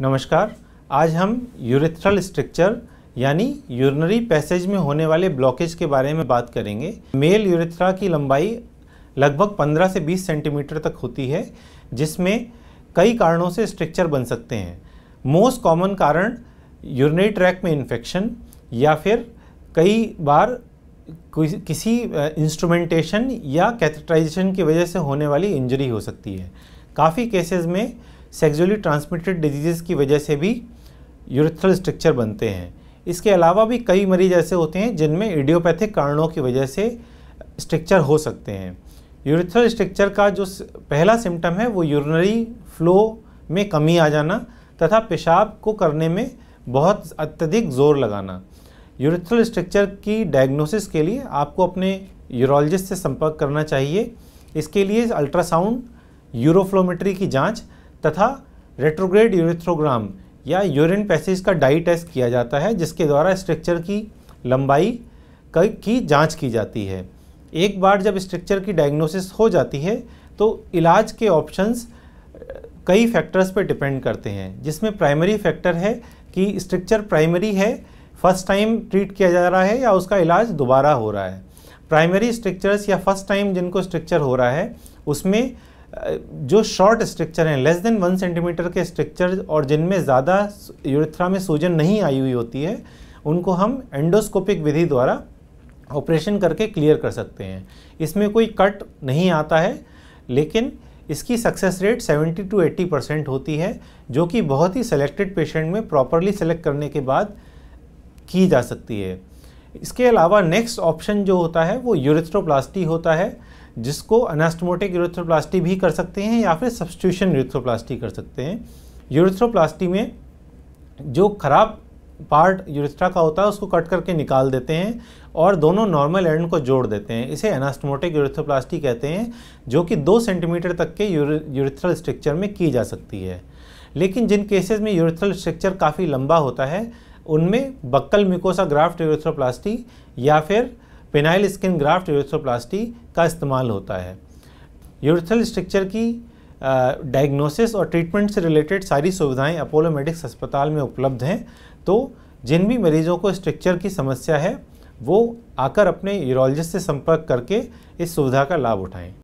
नमस्कार आज हम यूरेथ्रल स्ट्रक्चर यानी यूरिनरी पैसेज में होने वाले ब्लॉकेज के बारे में बात करेंगे मेल यूरेथ्रा की लंबाई लगभग 15 से 20 सेंटीमीटर तक होती है जिसमें कई कारणों से स्ट्रक्चर बन सकते हैं मोस्ट कॉमन कारण यूरिनरी ट्रैक में इन्फेक्शन या फिर कई बार किसी इंस्ट्रूमेंटेशन या कैथेटराइजेशन की वजह से होने वाली इंजरी हो सकती है काफ़ी केसेस में सेक्सुअली ट्रांसमिटेड डिजीज़ की वजह से भी यूरेथ्रल स्ट्रक्चर बनते हैं इसके अलावा भी कई मरीज ऐसे होते हैं जिनमें इडियोपैथिक कारणों की वजह से स्ट्रक्चर हो सकते हैं यूरिथ्रल स्ट्रक्चर का जो पहला सिम्टम है वो यूरिनरी फ्लो में कमी आ जाना तथा पेशाब को करने में बहुत अत्यधिक जोर लगाना यूरिथ्रल स्ट्रक्चर की डायग्नोसिस के लिए आपको अपने यूरोलॉजिस्ट से संपर्क करना चाहिए इसके लिए अल्ट्रासाउंड यूरोफ्लोमेट्री की जांच तथा रेट्रोग्रेड यूरिथ्रोग्राम या यूरिन पैसेज का डाई टेस्ट किया जाता है जिसके द्वारा स्ट्रक्चर की लंबाई की जांच की जाती है एक बार जब स्ट्रक्चर की डायग्नोसिस हो जाती है तो इलाज के ऑप्शंस कई फैक्टर्स पर डिपेंड करते हैं जिसमें प्राइमरी फैक्टर है कि स्ट्रक्चर प्राइमरी है फर्स्ट टाइम ट्रीट किया जा रहा है या उसका इलाज दोबारा हो रहा है प्राइमरी स्ट्रक्चर्स या फर्स्ट टाइम जिनको स्ट्रक्चर हो रहा है उसमें जो शॉर्ट स्ट्रक्चर हैं लेस देन वन सेंटीमीटर के स्ट्रक्चर और जिनमें ज़्यादा यूरिथ्रा में सूजन नहीं आई हुई होती है उनको हम एंडोस्कोपिक विधि द्वारा ऑपरेशन करके क्लियर कर सकते हैं इसमें कोई कट नहीं आता है लेकिन इसकी सक्सेस रेट 70 टू 80 परसेंट होती है जो कि बहुत ही सेलेक्टेड पेशेंट में प्रॉपरली सेलेक्ट करने के बाद की जा सकती है इसके अलावा नेक्स्ट ऑप्शन जो होता है वो यूरिथ्रोप्लास्टी होता है जिसको अनास्टोमोटिक यूरिथ्रोप्लास्टी भी कर सकते हैं या फिर सब्सटिट्यूशन यूरिथ्रोप्लास्टी कर सकते हैं यूरिथ्रोप्लास्टी में जो खराब पार्ट यूरिथ्रा का होता है उसको कट करके निकाल देते हैं और दोनों नॉर्मल एंड को जोड़ देते हैं इसे एनास्टमोटिक यूरिथ्रोप्लास्टी कहते हैं जो कि दो सेंटीमीटर तक के यूरिथ्रल स्ट्रक्चर में की जा सकती है लेकिन जिन केसेस में यूरिथ्रल स्ट्रक्चर काफ़ी लंबा होता है उनमें बक्कल म्यूकोसा ग्राफ्ट यूरेथ्रोप्लास्टी या फिर पेनाइल स्किन ग्राफ्ट यूरेथ्रोप्लास्टी का इस्तेमाल होता है यूरेथल स्ट्रक्चर की डायग्नोसिस और ट्रीटमेंट से रिलेटेड सारी सुविधाएं अपोलो मेडिक्स अस्पताल में उपलब्ध हैं तो जिन भी मरीजों को स्ट्रक्चर की समस्या है वो आकर अपने यूरोलॉजिस्ट से संपर्क करके इस सुविधा का लाभ उठाएँ